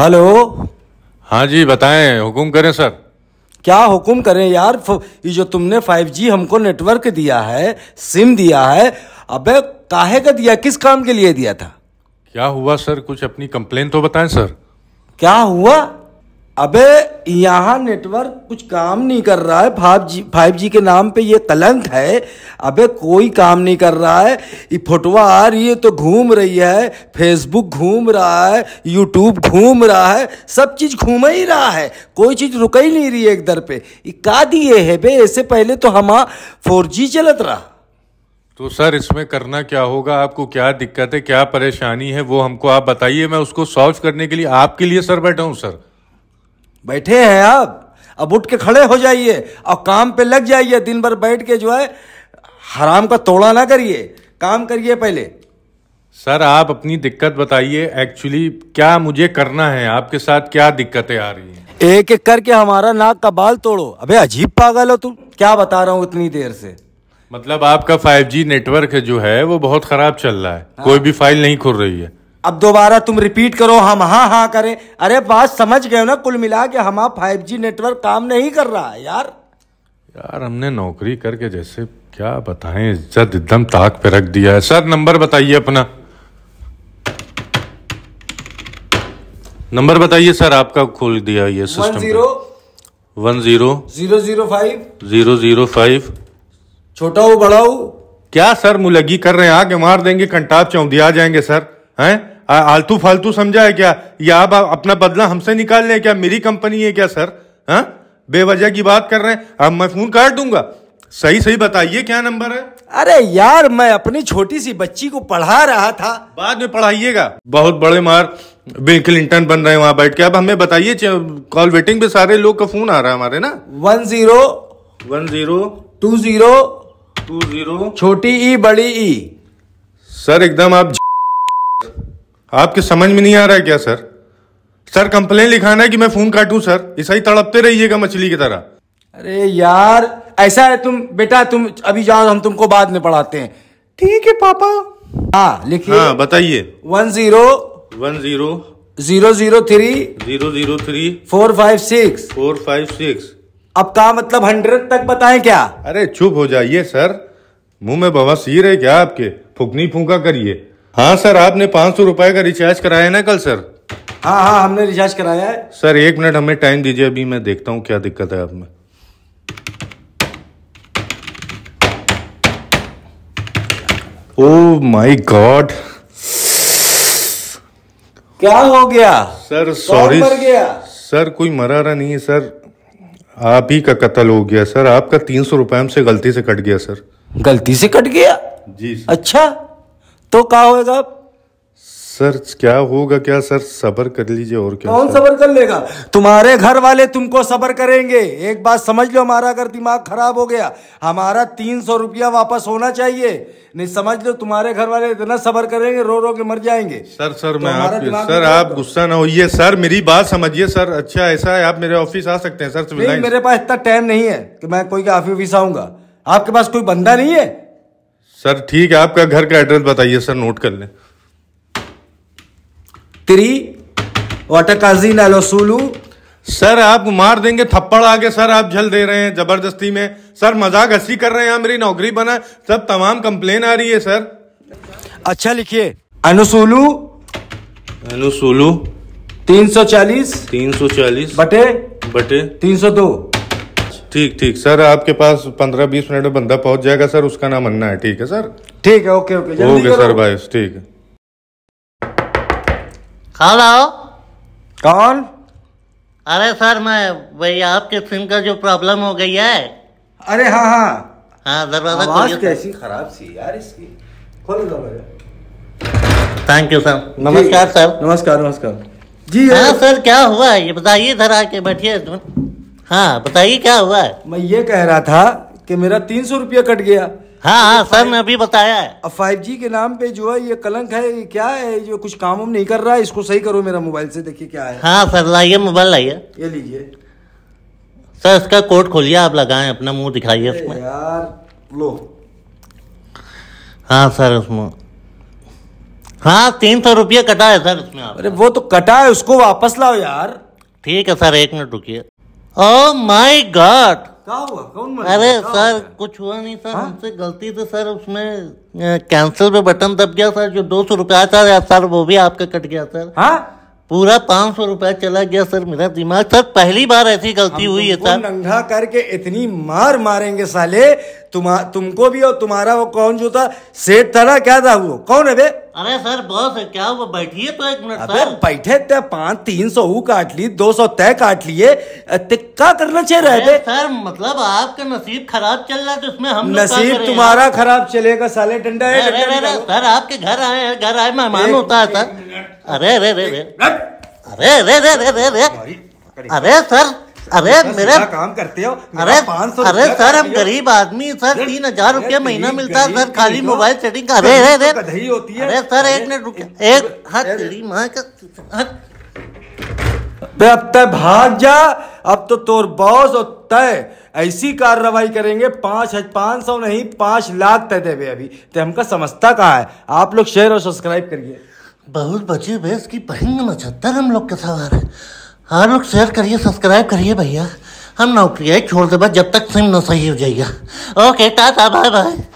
Hello हाँ जी बताएं हुकुम करें सर क्या हुकुम करें यार ये जो तुमने 5G हमको नेटवर्क दिया है सिम दिया है अबे काहे का दिया किस काम के लिए दिया था क्या हुआ सर कुछ अपनी कंप्लेन तो बताएं सर क्या हुआ अबे यहाँ नेटवर्क कुछ काम नहीं कर रहा है फाइव जी फाइव जी के नाम पे ये कलंक है अबे कोई काम नहीं कर रहा है ये फोटोआ आ रही है तो घूम रही है फेसबुक घूम रहा है यूट्यूब घूम रहा है सब चीज़ घूम ही रहा है कोई चीज़ रुक ही नहीं रही है एक दर पे ये का दिए है बे ऐसे पहले तो हम फोर जी चलत रहा तो सर इसमें करना क्या होगा आपको क्या दिक्कत है क्या परेशानी है वो हमको आप बताइए मैं उसको सॉल्व करने के लिए आपके लिए सर बैठा हूँ सर बैठे हैं आप अब उठ के खड़े हो जाइए और काम पे लग जाइए दिन भर बैठ के जो है हराम का तोड़ा ना करिए काम करिए पहले सर आप अपनी दिक्कत बताइए एक्चुअली क्या मुझे करना है आपके साथ क्या दिक्कतें आ रही हैं एक एक करके हमारा नाक का बाल तोड़ो अबे अजीब पागल हो तुम क्या बता रहा हूँ इतनी देर से मतलब आपका 5G नेटवर्क जो है वो बहुत खराब चल रहा है हाँ। कोई भी फाइल नहीं खुल रही है अब दोबारा तुम रिपीट करो हम हाँ हाँ करें अरे बात समझ गए ना कुल मिला के हमारा फाइव जी नेटवर्क काम नहीं कर रहा है यार यार हमने नौकरी करके जैसे क्या बताएं इज्जत एकदम ताक पे रख दिया है सर नंबर बताइए अपना नंबर बताइए सर आपका खोल दिया ये system zero one zero zero zero five zero zero five छोटा हो बड़ा हो क्या सर मुलगी कर रहे हैं आगे मार देंगे कंटाप चौंधी आ जाएंगे सर हैं आलतू फालतू समझा है क्या या आप अपना बदला हमसे निकाल लें क्या मेरी कंपनी है क्या सर हाँ बेवजह की बात कर रहे हैं अब मैं फोन काट दूंगा सही सही बताइए क्या नंबर है अरे यार मैं अपनी छोटी सी बच्ची को पढ़ा रहा था बाद में पढ़ाइएगा बहुत बड़े मार बिल क्लिंटन बन रहे हैं वहां बैठ के अब हमें बताइए कॉल वेटिंग पे सारे लोग का फोन आ रहा है हमारे ना one zero one zero two zero two zero छोटी ई बड़ी ई सर एकदम आप आपके समझ में नहीं आ रहा है क्या सर सर कंप्लेन लिखाना है कि मैं फोन काटूं सर ऐसा ही तड़पते रहिएगा मछली की तरह अरे यार ऐसा है तुम बेटा तुम अभी जाओ हम तुमको बाद में पढ़ाते हैं ठीक है पापा हाँ लिखिए हाँ बताइए one zero one zero zero zero three zero zero three four five six four five six अब का मतलब हंड्रेड तक बताएं क्या अरे चुप हो जाइए सर मुंह में बवासीर है क्या आपके फुकनी फूका करिए हाँ सर आपने पाँच सौ रुपए का रिचार्ज कराया ना कल सर हाँ हाँ हमने रिचार्ज कराया है सर एक मिनट हमें टाइम दीजिए अभी मैं देखता हूँ क्या दिक्कत है आप में ओ माय गॉड क्या हो गया सर सॉरी सर कोई मरा रहा नहीं है सर आप ही का कत्ल हो गया सर आपका तीन सौ रुपये हमसे गलती से कट गया सर गलती से कट गया जी सर। अच्छा तो क्या होएगा सर क्या होगा क्या सर सबर कर लीजिए और क्या कौन सबर कर लेगा तुम्हारे घर वाले तुमको सबर करेंगे एक बात समझ लो हमारा अगर दिमाग खराब हो गया हमारा तीन सौ रुपया वापस होना चाहिए नहीं समझ लो तुम्हारे घर वाले इतना सबर करेंगे रो रो के मर जाएंगे सर सर तो मैं आप सर आप गुस्सा ना होइए सर मेरी बात समझिए सर अच्छा ऐसा है आप मेरे ऑफिस आ सकते हैं सर मेरे पास इतना टाइम नहीं है कि मैं कोई ऑफिस आऊंगा आपके पास कोई बंदा नहीं है सर ठीक है आपका घर का एड्रेस बताइए सर नोट कर लें त्री वाटकाजी लालोसूलू सर आप मार देंगे थप्पड़ आगे सर आप झल दे रहे हैं जबरदस्ती में सर मजाक हंसी कर रहे हैं मेरी नौकरी बना सब तमाम कंप्लेन आ रही है सर अच्छा लिखिए अनुसूलू अनुसूलू तीन सौ चालीस तीन सौ चालीस बटे बटे तीन सौ दो ठीक ठीक सर आपके पास पंद्रह बीस मिनट में बंदा पहुंच जाएगा सर उसका नाम अन्ना है ठीक है सर ठीक है ओके ओके ओके सर भाई ठीक है कौन आओ कौन अरे सर मैं भाई आपके सिम का जो प्रॉब्लम हो गई है अरे हाँ हाँ हाँ दरवाजा खोलिए कैसी खराब सी यार इसकी खोल दरवाजा थैंक यू सर नमस्कार सर नमस्कार नमस्कार जी हाँ सर क्या हुआ ये बताइए इधर आके बैठिए हाँ बताइए क्या हुआ है मैं ये कह रहा था कि मेरा तीन सौ रुपया कट गया हाँ हाँ सर ने अभी बताया है अब फाइव जी के नाम पे जो है ये कलंक है ये क्या है जो कुछ काम हम नहीं कर रहा है इसको सही करो मेरा मोबाइल से देखिए क्या है हाँ सर लाइए मोबाइल लाइए ये लीजिए सर इसका कोड खोलिए आप लगाएं अपना मुंह दिखाइए उसमें यार लो हाँ सर उसमें हाँ तीन सौ रुपया कटा है सर उसमें अरे वो तो कटा है उसको वापस लाओ यार ठीक है सर एक मिनट रुकिए ओ माय गॉड क्या हुआ कौन मर अरे सर कुछ हुआ नहीं सर हाँ? हमसे गलती से सर उसमें कैंसिल पे बटन दब गया सर जो दो सौ रुपया था सर वो भी आपका कट गया सर हाँ? पूरा पाँच सौ रुपया चला गया सर मेरा दिमाग सर पहली बार ऐसी गलती हुई है सर नंगा करके इतनी मार मारेंगे साले तुम तुमको भी और तुम्हारा वो कौन जो था सेठ था ना क्या था वो कौन है बे अरे सर बॉस क्या हुआ बैठिए तो एक मिनट अबे बैठे ते पांच तीन सौ काट ली दो सौ तय काट लिए क्या करना चाहिए अरे सर मतलब आपका नसीब खराब चल रहा है तो उसमें हम नसीब तुम्हारा खराब चलेगा साले डंडा है सर आपके घर आए घर आए मेहमान होता है सर अरे अरे अरे अरे अरे अरे अरे अरे सर अरे मेरा काम करते हो अरे अरे सर हम गरीब आदमी सर तीन हजार रुपया महीना मिलता है सर तो खाली मोबाइल सेटिंग का अरे अरे तो अरे अरे सर एक मिनट रुक एक हाथ तेरी माँ का अब तय भाग जा अब तो तोर बॉस और तय ऐसी कार्रवाई करेंगे पाँच पांच सौ नहीं पांच लाख तय देवे अभी तो हमका समझता कहा है आप लोग शेयर और सब्सक्राइब करिए बहुत बची भैंस की पहन में छत्तर हम लोग के सवार है हाँ लोग शेयर करिए सब्सक्राइब करिए भैया हम नौकरी छोड़ दे जब तक सिम न सही हो जाएगा ओके टाटा बाय बाय